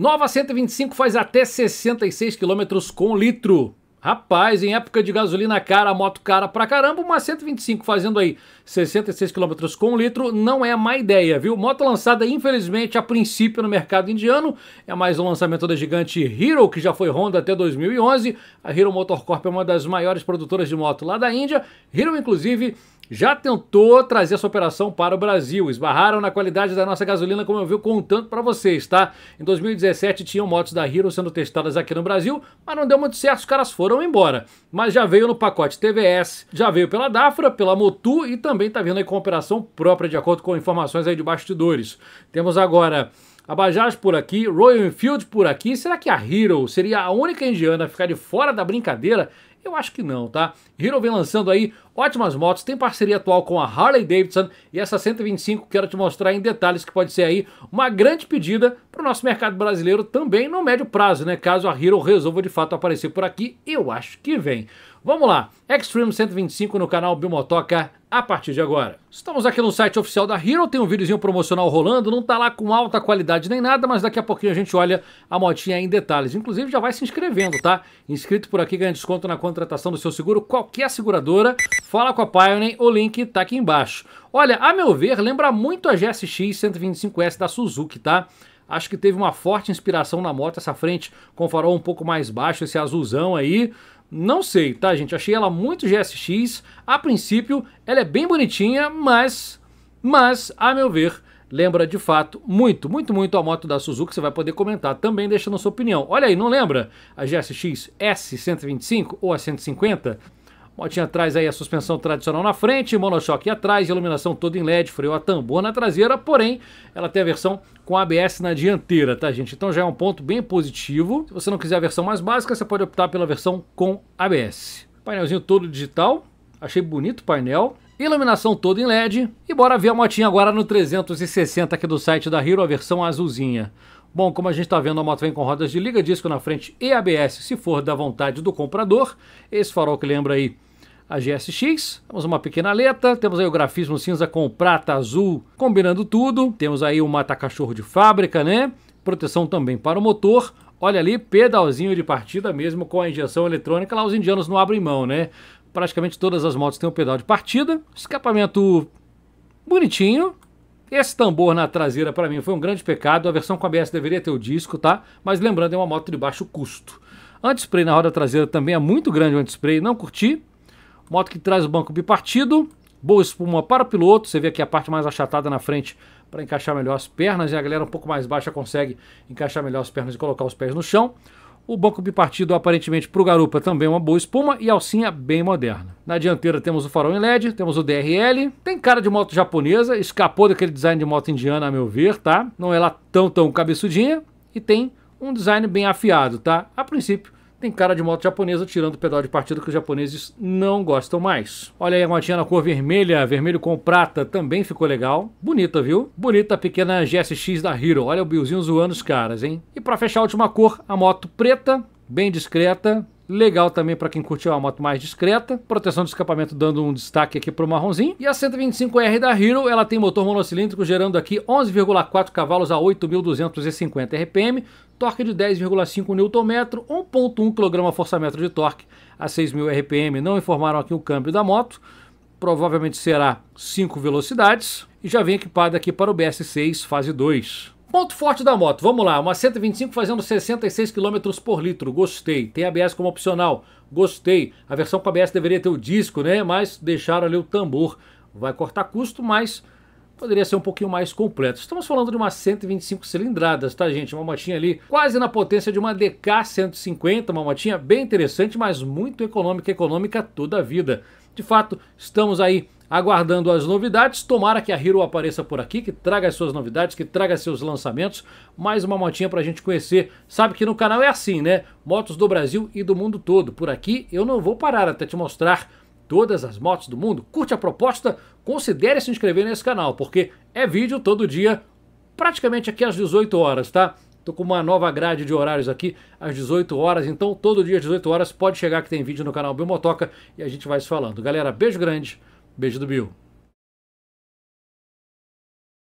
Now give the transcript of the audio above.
Nova 125 faz até 66 km com litro. Rapaz, em época de gasolina cara, moto cara pra caramba, uma 125 fazendo aí 66 km com litro não é má ideia, viu? Moto lançada, infelizmente, a princípio no mercado indiano, é mais um lançamento da gigante Hero, que já foi Honda até 2011. A Hero Motor Corp é uma das maiores produtoras de moto lá da Índia. Hero, inclusive, já tentou trazer essa operação para o Brasil. Esbarraram na qualidade da nossa gasolina, como eu vi contando para vocês, tá? Em 2017 tinham motos da Hero sendo testadas aqui no Brasil, mas não deu muito certo, os caras foram embora. Mas já veio no pacote TVS, já veio pela Dafra, pela Motu e também tá vindo aí com operação própria, de acordo com informações aí de bastidores. Temos agora a Bajaj por aqui, Royal Enfield por aqui. Será que a Hero seria a única indiana a ficar de fora da brincadeira? Eu acho que não, tá? Hero vem lançando aí ótimas motos, tem parceria atual com a Harley Davidson e essa 125 quero te mostrar em detalhes que pode ser aí uma grande pedida para o nosso mercado brasileiro também no médio prazo, né? Caso a Hero resolva de fato aparecer por aqui, eu acho que vem. Vamos lá, Extreme 125 no canal Bimotoca a partir de agora. Estamos aqui no site oficial da Hero, tem um videozinho promocional rolando, não tá lá com alta qualidade nem nada, mas daqui a pouquinho a gente olha a motinha em detalhes. Inclusive já vai se inscrevendo, tá? Inscrito por aqui ganha desconto na conta contratação do seu seguro, qualquer seguradora, fala com a Pioneer, o link tá aqui embaixo. Olha, a meu ver, lembra muito a GSX 125S da Suzuki, tá? Acho que teve uma forte inspiração na moto, essa frente com farol um pouco mais baixo, esse azulzão aí. Não sei, tá, gente? Achei ela muito GSX. A princípio, ela é bem bonitinha, mas... Mas, a meu ver, lembra de fato muito, muito, muito a moto da Suzuki. Você vai poder comentar também, deixando a sua opinião. Olha aí, não lembra a GSX S125 ou a 150? Motinha atrás aí a suspensão tradicional na frente, monochoque atrás, iluminação toda em LED, freio a tambor na traseira, porém ela tem a versão com ABS na dianteira, tá gente? Então já é um ponto bem positivo. Se você não quiser a versão mais básica, você pode optar pela versão com ABS. Painelzinho todo digital, achei bonito o painel. Iluminação toda em LED. E bora ver a motinha agora no 360 aqui do site da Hero, a versão azulzinha. Bom, como a gente está vendo, a moto vem com rodas de liga, disco na frente e ABS, se for da vontade do comprador. Esse farol que lembra aí a GSX. Temos uma pequena aleta, temos aí o grafismo cinza com prata azul, combinando tudo. Temos aí o mata-cachorro de fábrica, né? Proteção também para o motor. Olha ali, pedalzinho de partida mesmo com a injeção eletrônica. Lá os indianos não abrem mão, né? praticamente todas as motos têm um pedal de partida, escapamento bonitinho. Esse tambor na traseira para mim foi um grande pecado. A versão com ABS deveria ter o disco, tá? Mas lembrando, é uma moto de baixo custo. Anti-spray na roda traseira também é muito grande o anti-spray, não curti. Moto que traz o banco bipartido, boa espuma para o piloto. Você vê aqui a parte mais achatada na frente para encaixar melhor as pernas e a galera um pouco mais baixa consegue encaixar melhor as pernas e colocar os pés no chão. O banco bipartido aparentemente para o Garupa também uma boa espuma e alcinha bem moderna. Na dianteira temos o farol em LED, temos o DRL, tem cara de moto japonesa, escapou daquele design de moto indiana a meu ver, tá? Não é lá tão tão cabeçudinha e tem um design bem afiado, tá? A princípio tem cara de moto japonesa tirando o pedal de partida que os japoneses não gostam mais. Olha aí a motinha na cor vermelha, vermelho com prata, também ficou legal. Bonita, viu? Bonita a pequena GSX da Hero. Olha o Billzinho zoando os caras, hein? E para fechar a última cor, a moto preta, bem discreta. Legal também para quem curtiu uma moto mais discreta. Proteção de escapamento dando um destaque aqui para o marronzinho. E a 125R da Hero, ela tem motor monocilíndrico gerando aqui 11,4 cavalos a 8.250 RPM, torque de 10,5 Nm, 1.1 kgfm de torque a 6.000 RPM. Não informaram aqui o câmbio da moto. Provavelmente será 5 velocidades. E já vem equipada aqui para o BS6 fase 2. Ponto forte da moto, vamos lá, uma 125 fazendo 66 km por litro, gostei. Tem ABS como opcional, gostei. A versão com ABS deveria ter o disco, né? Mas deixaram ali o tambor. Vai cortar custo, mas poderia ser um pouquinho mais completo. Estamos falando de uma 125 cilindradas, tá, gente? Uma motinha ali quase na potência de uma DK 150, uma motinha bem interessante, mas muito econômica, econômica toda a vida. De fato, estamos aí aguardando as novidades. Tomara que a Hero apareça por aqui, que traga as suas novidades, que traga seus lançamentos. Mais uma motinha para a gente conhecer. Sabe que no canal é assim, né? Motos do Brasil e do mundo todo. Por aqui eu não vou parar até te mostrar todas as motos do mundo. Curte a proposta, considere se inscrever nesse canal, porque é vídeo todo dia, praticamente aqui às 18 horas, tá? Tô com uma nova grade de horários aqui às 18 horas, então todo dia às 18 horas pode chegar que tem vídeo no canal Biomotoca e a gente vai se falando. Galera, beijo grande. Beijo do Bill.